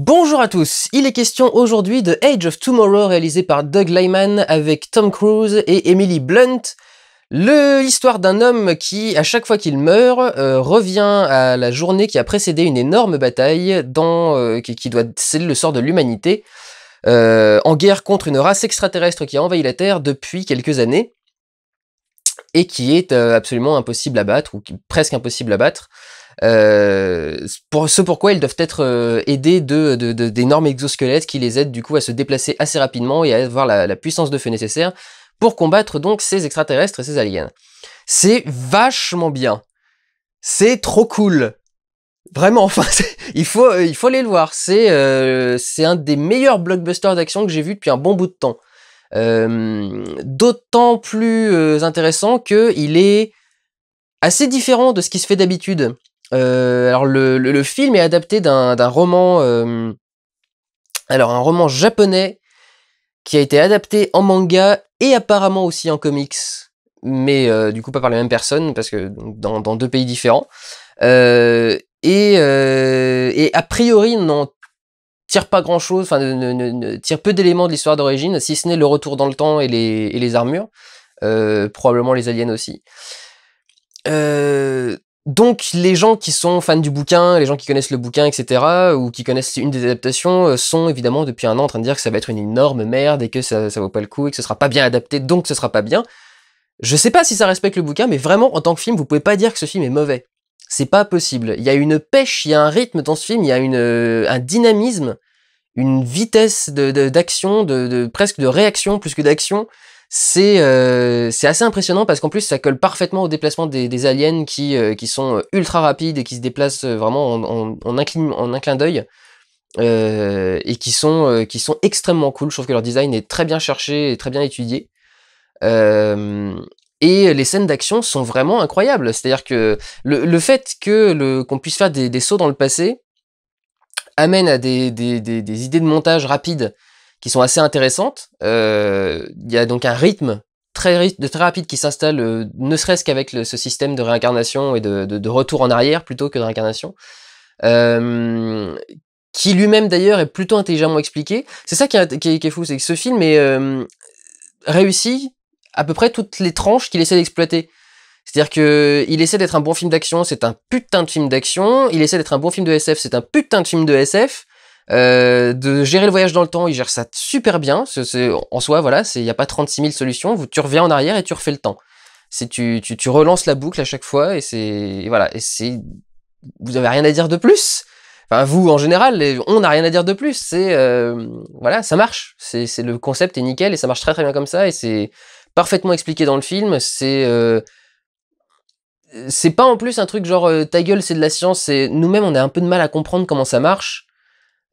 Bonjour à tous, il est question aujourd'hui de Age of Tomorrow réalisé par Doug Lyman avec Tom Cruise et Emily Blunt. L'histoire d'un homme qui, à chaque fois qu'il meurt, euh, revient à la journée qui a précédé une énorme bataille dans, euh, qui, doit sceller le sort de l'humanité, euh, en guerre contre une race extraterrestre qui a envahi la Terre depuis quelques années et qui est absolument impossible à battre, ou presque impossible à battre. Euh, pour, ce pourquoi ils doivent être euh, aidés d'énormes de, exosquelettes qui les aident du coup à se déplacer assez rapidement et à avoir la, puissance de feu nécessaire pour combattre donc ces extraterrestres et ces aliens. C'est vachement bien. C'est trop cool. Vraiment, enfin, il faut, euh, il faut aller le voir. C'est un des meilleurs blockbusters d'action que j'ai vu depuis un bon bout de temps. D'autant plus intéressant que il est assez différent de ce qui se fait d'habitude. Euh, alors le, film est adapté d'un roman, euh, alors un roman japonais qui a été adapté en manga et apparemment aussi en comics, mais euh, du coup pas par les mêmes personnes parce que dans, deux pays différents. Et, a priori n'en tire pas grand chose, enfin ne, ne, tire peu d'éléments de l'histoire d'origine, si ce n'est le retour dans le temps et les, et les armures, probablement les aliens aussi. Euh, donc les gens qui sont fans du bouquin, les gens qui connaissent le bouquin, etc., ou qui connaissent une des adaptations, euh, sont évidemment depuis un an en train de dire que ça va être une énorme merde et que ça, ne vaut pas le coup et que ce sera pas bien adapté, donc ce sera pas bien. Je sais pas si ça respecte le bouquin, mais vraiment en tant que film, vous pouvez pas dire que ce film est mauvais. C'est pas possible. Il y a une pêche, il y a un rythme dans ce film, il y a euh, un dynamisme, une vitesse d'action, de, de, presque de réaction plus que d'action. Euh, c'est assez impressionnant parce qu'en plus ça colle parfaitement au déplacement des, aliens qui, euh, sont euh, ultra rapides et qui se déplacent vraiment en, un, clin, d'œil et qui sont, extrêmement cool. Je trouve que leur design est très bien cherché et très bien étudié. et les scènes d'action sont vraiment incroyables. C'est-à-dire que le, fait qu'on puisse faire des, sauts dans le passé amène à des idées de montage rapides qui sont assez intéressantes. Euh, il y a donc un rythme très, très rapide qui s'installe, euh, ne serait-ce qu'avec ce système de réincarnation et de, retour en arrière plutôt que de réincarnation. Euh, qui lui-même d'ailleurs est plutôt intelligemment expliqué. C'est ça qui est, fou, c'est que ce film est réussi à peu près toutes les tranches qu'il essaie d'exploiter. C'est-à-dire que il essaie d'être un bon film d'action, c'est un putain de film d'action. Il essaie d'être un bon film de SF, c'est un putain de film de SF. Euh, de gérer le voyage dans le temps, il gère ça super bien. en soi, voilà, il n'y a pas 36 000 solutions. Vous, tu reviens en arrière et tu refais le temps. Tu, tu, relances la boucle à chaque fois et c'est voilà et vous avez rien à dire de plus. Enfin, vous en général, on n'a rien à dire de plus. C'est euh, voilà, ça marche. C'est le concept est nickel et ça marche très très bien comme ça et c'est parfaitement expliqué dans le film. C'est euh, c'est pas en plus un truc genre euh, ta gueule c'est de la science et nous-mêmes on a un peu de mal à comprendre comment ça marche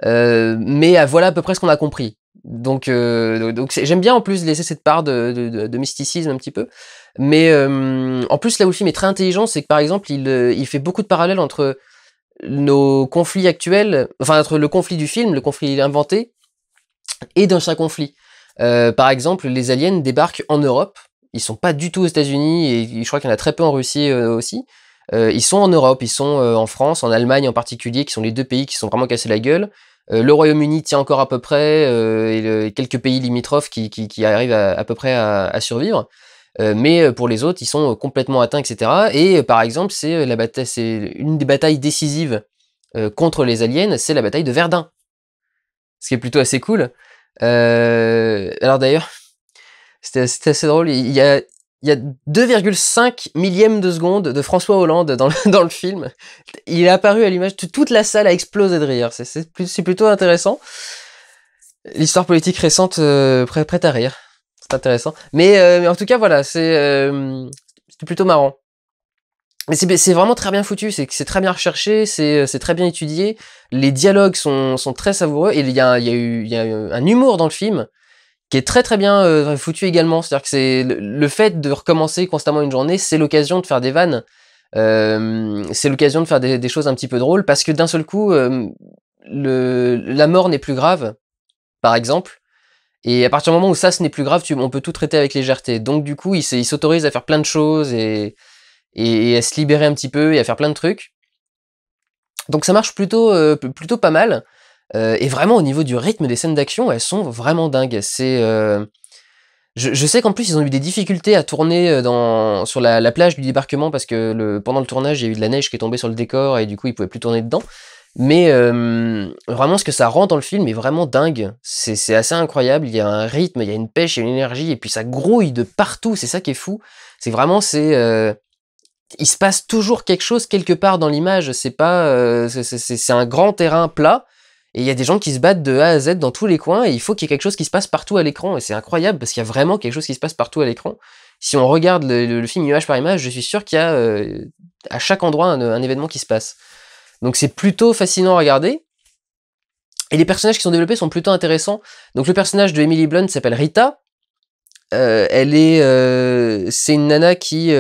euh, mais euh, voilà à peu près ce qu'on a compris. Donc, euh, donc j'aime bien en plus laisser cette part de, mysticisme un petit peu. Mais en plus, là où le film est très intelligent, c'est que par exemple, il, fait beaucoup de parallèles entre nos conflits actuels, enfin entre le conflit du film, le conflit inventé, et d'anciens conflits. conflit. par exemple, les aliens débarquent en Europe. Ils sont pas du tout aux États-Unis et je crois qu'il y en a très peu en Russie aussi. Euh, ils sont en Europe, ils sont euh, en France, en Allemagne en particulier, qui sont les deux pays qui sont vraiment cassés la gueule. Euh, le Royaume-Uni tient encore à peu près, euh, et quelques pays limitrophes qui, qui, qui arrivent à, à, peu près à, à survivre. Euh, mais pour les autres, ils sont complètement atteints, etc. Et par exemple, c'est la bataille, c'est une des batailles décisives contre les aliens, c'est la bataille de Verdun. Ce qui est plutôt assez cool. alors d'ailleurs, c'était assez drôle. Il y a il y a 2,5 millièmes de seconde de François Hollande dans le, dans le film. Il est apparu à l'image, toute la salle a explosé de rire. C'est plutôt intéressant. L'histoire politique récente euh, prête à rire. C'est intéressant. Mais, euh, en tout cas, voilà, c'est euh, plutôt marrant. Mais c'est vraiment très bien foutu, c'est très bien recherché, c'est très bien étudié. Les dialogues sont, sont très savoureux et il y a, y, a y a, un humour dans le film qui est très très bien euh, foutu également. C'est-à-dire que c'est le, fait de recommencer constamment une journée, c'est l'occasion de faire des vannes, euh, c'est l'occasion de faire des, choses un petit peu drôles, parce que d'un seul coup, euh, la mort n'est plus grave, par exemple. Et à partir du moment où ça, ce n'est plus grave, on peut tout traiter avec légèreté. Donc du coup, il, s'autorise à faire plein de choses et, à se libérer un petit peu et à faire plein de trucs. Donc ça marche plutôt, plutôt pas mal. Euh, et vraiment, au niveau du rythme des scènes d'action, elles sont vraiment dingues. C'est, euh, je, sais qu'en plus, ils ont eu des difficultés à tourner euh, sur la, plage du débarquement parce que pendant le tournage, il y a eu de la neige qui est tombée sur le décor et du coup, ils pouvaient plus tourner dedans. Mais vraiment, ce que ça rend dans le film est vraiment dingue. C'est assez incroyable. Il y a un rythme, il y a une pêche, il y a une énergie, et puis ça grouille de partout. C'est ça qui est fou. C'est vraiment, c'est. il se passe toujours quelque chose quelque part dans l'image. C'est pas. c'est un grand terrain plat, et il y a des gens qui se battent de A à Z dans tous les coins, et il faut qu'il y ait quelque chose qui se passe partout à l'écran. Et c'est incroyable, parce qu'il y a vraiment quelque chose qui se passe partout à l'écran. Si on regarde le, film image par image, je suis sûr qu'il y a euh, à chaque endroit un, événement qui se passe. Donc c'est plutôt fascinant à regarder. Et les personnages qui sont développés sont plutôt intéressants. Donc le personnage de Emily Blunt s'appelle Rita, euh, elle est, euh, c'est une nana qui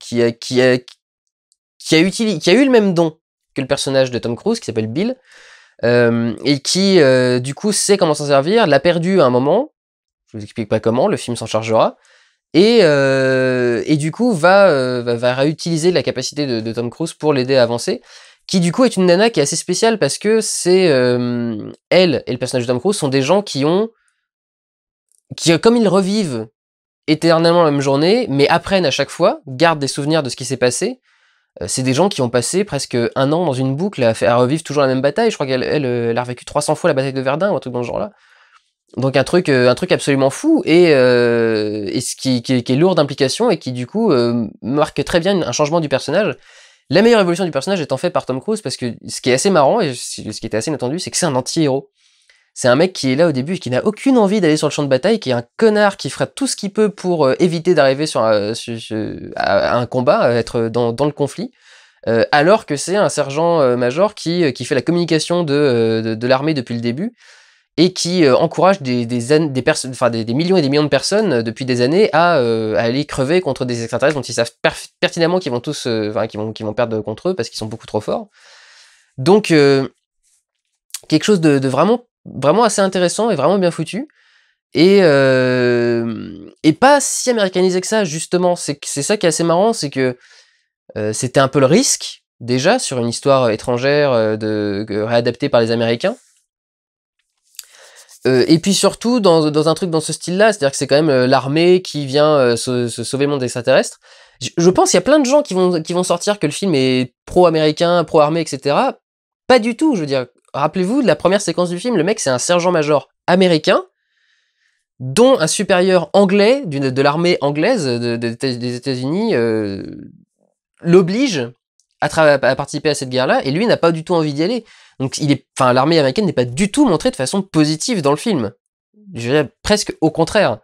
qui, qui, qui, a utilisé, qui a eu le même don que le personnage de Tom Cruise qui s'appelle Bill, euh, et qui, euh, du coup, sait comment s'en servir, l'a perdu à un moment, je vous explique pas comment, le film s'en chargera, et, euh, et, du coup va, va, va, réutiliser la capacité de, de Tom Cruise pour l'aider à avancer, qui du coup est une nana qui est assez spéciale parce que c'est elle et le personnage de Tom Cruise sont des gens qui ont qui, comme ils revivent éternellement la même journée, mais apprennent à chaque fois, gardent des souvenirs de ce qui s'est passé, euh, c'est des gens qui ont passé presque un an dans une boucle à, faire revivre toujours la même bataille. Je crois qu'elle elle, euh, a revécu 300 fois la bataille de Verdun ou un truc dans ce genre-là. Donc un truc, euh, un truc absolument fou et, ce qui, est lourd d'implication et qui du coup marque très bien un changement du personnage. La meilleure évolution du personnage étant faite par Tom Cruise parce que ce qui est assez marrant et ce qui était assez inattendu, c'est que c'est un anti-héros. C'est un mec qui est là au début et qui n'a aucune envie d'aller sur le champ de bataille, qui est un connard qui fera tout ce qu'il peut pour euh, éviter d'arriver sur, un, à un combat, être dans, le conflit. Euh, alors que c'est un sergent-major euh, qui, qui, fait la communication de, de, l'armée depuis le début et qui encourage des, des, des, enfin, des, millions et des millions de personnes depuis des années à, aller crever contre des extraterrestres dont ils savent pertinemment qu'ils vont tous qu'ils vont, vont perdre contre eux parce qu'ils sont beaucoup trop forts. Donc, quelque chose de, vraiment vraiment assez intéressant et vraiment bien foutu. Et, euh, et pas si américanisé que ça, justement. C'est ça qui est assez marrant, c'est que euh, c'était un peu le risque, déjà, sur une histoire euh, étrangère de, réadaptée par les Américains. et puis surtout, dans, dans, un truc dans ce style-là, c'est-à-dire que c'est quand même l'armée qui vient se, sauver le monde extraterrestre. Je, pense qu'il y a plein de gens qui vont, qui vont sortir que le film est pro-américain, pro-armée, etc. Pas du tout, je veux dire rappelez-vous de la première séquence du film, le mec c'est un sergent-major américain dont un supérieur anglais de l'armée anglaise des États-Unis euh, l'oblige à, participer à cette guerre-là, et lui n'a pas du tout envie d'y aller. Donc, il est, l'armée américaine n'est pas du tout montrée de façon positive dans le film. Je presque au contraire.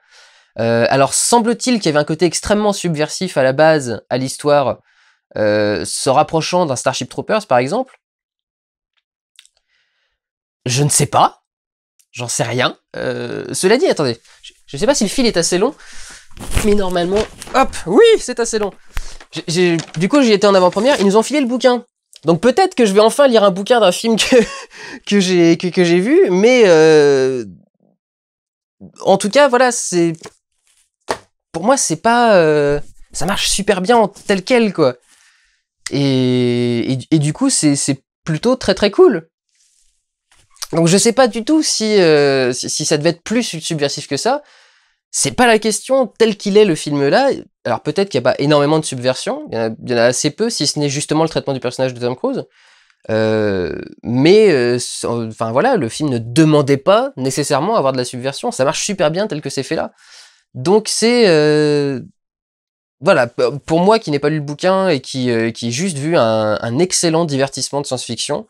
Euh, alors, semble-t-il qu'il y avait un côté extrêmement subversif à la base à l'histoire, euh, se rapprochant d'un Starship Troopers, par exemple, je ne sais pas. J'en sais rien. Euh, cela dit, attendez. Je ne sais pas si le fil est assez long. Mais normalement... Hop Oui, c'est assez long. du coup, j'y étais en avant-première. Ils nous ont filé le bouquin. Donc peut-être que je vais enfin lire un bouquin d'un film que, que j'ai que, vu, mais euh, en tout cas voilà c'est pour moi c'est pas euh, ça marche super bien tel quel quoi et, et, et du coup c'est plutôt très très cool donc je sais pas du tout euh, si, si, ça devait être plus subversif que ça. C'est pas la question tel qu'il est le film là. Alors peut-être qu'il n'y a pas énormément de subversion, il y, en a, assez peu, si ce n'est justement le traitement du personnage de Tom Cruise. Euh, mais euh, enfin voilà, le film ne demandait pas nécessairement avoir de la subversion. Ça marche super bien tel que c'est fait là. Donc c'est voilà pour moi qui n'ai pas lu le bouquin et qui qui juste vu un excellent divertissement de science-fiction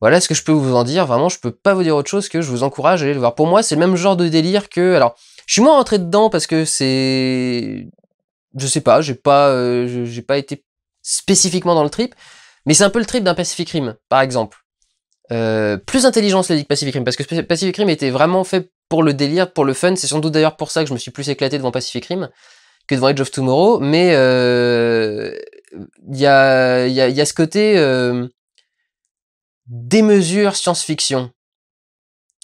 voilà ce que je peux vous en dire. Vraiment, je peux pas vous dire autre chose que je vous encourage à aller le voir. Pour moi, c'est le même genre de délire que. Alors, je suis moins rentré dedans parce que c'est. Je sais pas, j'ai pas, euh, j'ai pas été spécifiquement dans le trip, mais c'est un peu le trip d'un Pacific Rim, par exemple. Euh, plus dit que Pacific Rim, parce que Pacific Rim était vraiment fait pour le délire, pour le fun. C'est sans doute d'ailleurs pour ça que je me suis plus éclaté devant Pacific Rim que devant Age of Tomorrow, mais euh, il y, a, y, a, y, a, ce côté euh, démesure science-fiction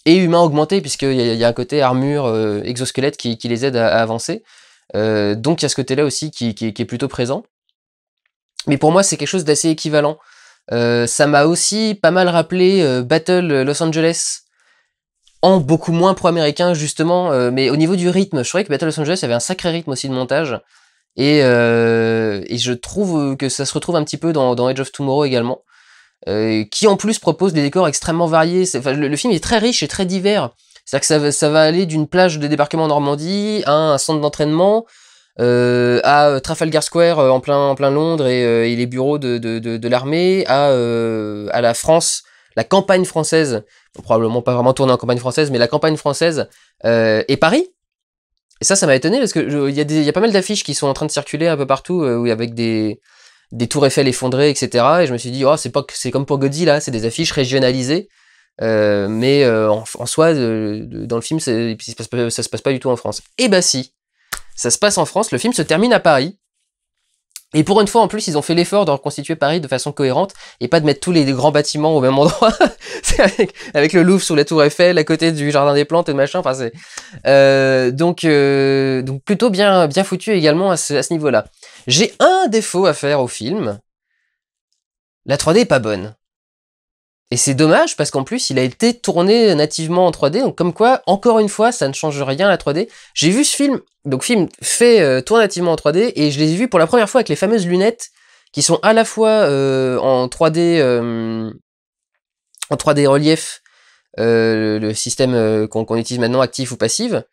et humain augmenté, puisqu'il y, y, a un côté armure, euh, exosquelette qui, les aide à, avancer. Euh, donc il y a ce côté-là aussi qui, est plutôt présent. Mais pour moi, c'est quelque chose d'assez équivalent. Euh, ça m'a aussi pas mal rappelé Battle Los Angeles, en beaucoup moins pro-américain justement, mais au niveau du rythme, je trouvais que Battle Los Angeles avait un sacré rythme aussi de montage. Et, je trouve que ça se retrouve un petit peu dans, dans Edge of Tomorrow également. Euh, qui en plus propose des décors extrêmement variés. le, film est très riche et très divers. C'est-à-dire que ça va, aller d'une plage de débarquement en Normandie à un centre d'entraînement, euh, à euh, Trafalgar Square en plein, plein Londres et, les bureaux de, l'armée, à, à la France, la campagne française, probablement pas vraiment tournée en campagne française, mais la campagne française et Paris. Et ça, ça m'a étonné parce qu'il y, y a pas mal d'affiches qui sont en train de circuler un peu partout, avec des, des tours Eiffel effondrées, etc. Et je me suis dit, oh, c'est, pas, c'est comme pour Godzilla, c'est des affiches régionalisées. Euh, mais euh, en, en, soi, dans le film, ça se, passe, ça se passe pas du tout en France. Eh bah si, ça se passe en France. Le film se termine à Paris. Et pour une fois, en plus, ils ont fait l'effort de reconstituer Paris de façon cohérente et pas de mettre tous les grands bâtiments au même endroit. avec, le Louvre sous la Tour Eiffel, à côté du Jardin des Plantes et machin. Enfin, c'est euh, donc euh, donc plutôt bien bien foutu également à ce, à ce niveau-là. J'ai un défaut à faire au film. La 3D est pas bonne. Et c'est dommage parce qu'en plus, il a été tourné nativement en 3D. Donc comme quoi, encore une fois, ça ne change rien à la 3D. J'ai vu ce film, donc film fait euh, tournativement nativement en 3D, et je les ai vus pour la première fois avec les fameuses lunettes qui sont à la fois euh, en 3D euh, en 3D relief, le, système qu'on utilise maintenant actif ou passive.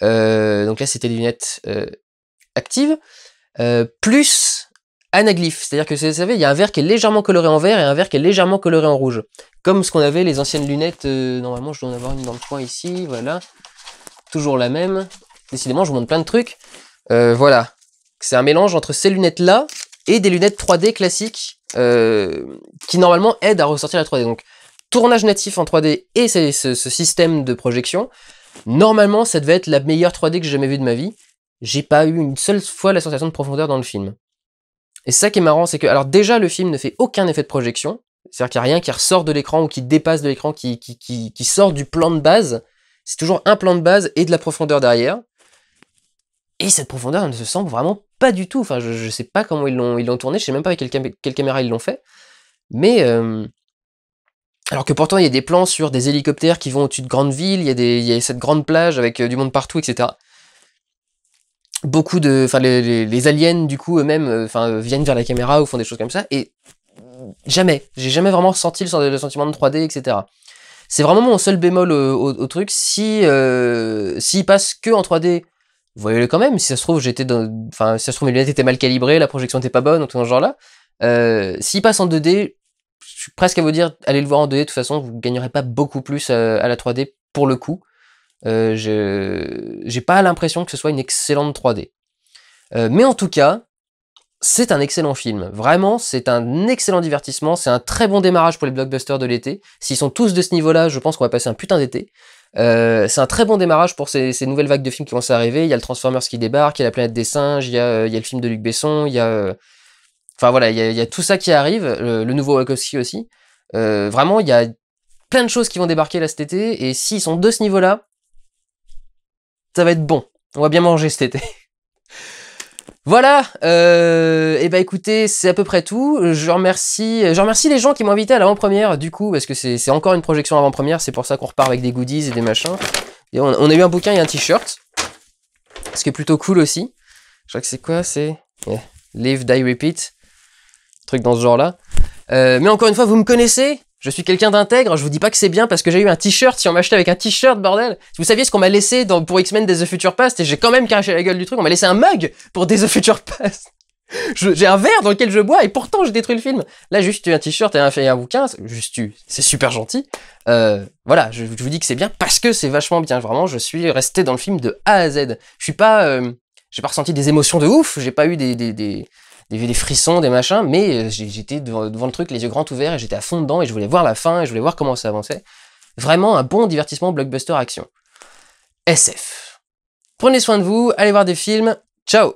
donc là, c'était des lunettes actives. plus anaglyphe, c'est-à-dire que vous savez, il y a un verre qui est légèrement coloré en vert et un verre qui est légèrement coloré en rouge, comme ce qu'on avait les anciennes lunettes. Euh, normalement, je dois en avoir une dans le coin ici, voilà, toujours la même. Décidément, je vous montre plein de trucs. Euh, voilà, c'est un mélange entre ces lunettes là et des lunettes 3D classiques euh, qui normalement aident à ressortir la 3D. Donc, tournage natif en 3D et ce, ce, système de projection. Normalement, ça devait être la meilleure 3D que j'ai jamais vue de ma vie. J'ai pas eu une seule fois la sensation de profondeur dans le film. Et ça qui est marrant, c'est que, alors déjà, le film ne fait aucun effet de projection, c'est-à-dire qu'il n'y a rien qui ressort de l'écran ou qui dépasse de l'écran, qui, qui, sort du plan de base. C'est toujours un plan de base et de la profondeur derrière. Et cette profondeur ne se sent vraiment pas du tout. Enfin, je, ne sais pas comment ils l'ont, ils tourné, je sais même pas avec quelle, caméra ils l'ont fait. Mais. Euh, alors que pourtant, il y a des plans sur des hélicoptères qui vont au-dessus de grandes villes, il y, a il y a cette grande plage avec euh, du monde partout, etc beaucoup de, enfin les, les, aliens du coup eux-mêmes, euh, enfin euh, viennent vers la caméra ou font des choses comme ça. Et jamais, j'ai jamais vraiment ressenti le, sentiment de 3D, etc. C'est vraiment mon seul bémol euh, au, truc. Si euh, s'il passe que en 3D, vous voyez-le quand même. Si ça se trouve j'étais, enfin si ça se trouve mes lunettes étaient mal calibrées, la projection n'était pas bonne, ou tout ce genre là. Euh, s'il passe en 2D, je suis presque à vous dire, allez le voir en 2D. De toute façon, vous gagnerez pas beaucoup plus à la 3D pour le coup. Euh, je j'ai pas l'impression que ce soit une excellente 3D. Euh, mais en tout cas, c'est un excellent film. Vraiment, c'est un excellent divertissement. C'est un très bon démarrage pour les blockbusters de l'été. S'ils sont tous de ce niveau-là, je pense qu'on va passer un putain d'été. Euh, c'est un très bon démarrage pour ces, nouvelles vagues de films qui vont s'arriver. Il y a le Transformers qui débarque, il y a la planète des singes, il y a, il y a le film de Luc Besson, il y a. Enfin voilà, il y a, tout ça qui arrive. Le, nouveau Wachowski aussi. vraiment, il y a plein de choses qui vont débarquer là cet été. Et s'ils sont de ce niveau-là, ça va être bon. On va bien manger cet été. Voilà, euh, et eh bah ben, écoutez, c'est à peu près tout. Je remercie, je remercie les gens qui m'ont invité à l'avant-première, du coup, parce que c'est encore une projection avant-première, c'est pour ça qu'on repart avec des goodies et des machins. Et on, a eu un bouquin et un t-shirt, ce qui est plutôt cool aussi. Je crois que c'est quoi C'est Live, Die, Repeat, truc dans ce genre-là. Euh, mais encore une fois, vous me connaissez, je suis quelqu'un d'intègre, je vous dis pas que c'est bien parce que j'ai eu un t-shirt, si on m'achetait avec un t-shirt, bordel. Vous saviez ce qu'on m'a laissé dans, pour X-Men Des The Future Past et j'ai quand même craché la gueule du truc, on m'a laissé un mug pour Des The Future Past. J'ai un verre dans lequel je bois et pourtant j'ai détruit le film. Là, juste tu un t-shirt et un, un bouquin, juste c'est super gentil. Euh, voilà, je, vous dis que c'est bien parce que c'est vachement bien. Vraiment, je suis resté dans le film de A à Z. Je suis pas, euh, j'ai pas ressenti des émotions de ouf, j'ai pas eu des, des des, des frissons, des machins, mais euh, j'étais devant, le truc, les yeux grands ouverts, et j'étais à fond dedans, et je voulais voir la fin, et je voulais voir comment ça avançait. Vraiment un bon divertissement blockbuster action. SF. Prenez soin de vous, allez voir des films, ciao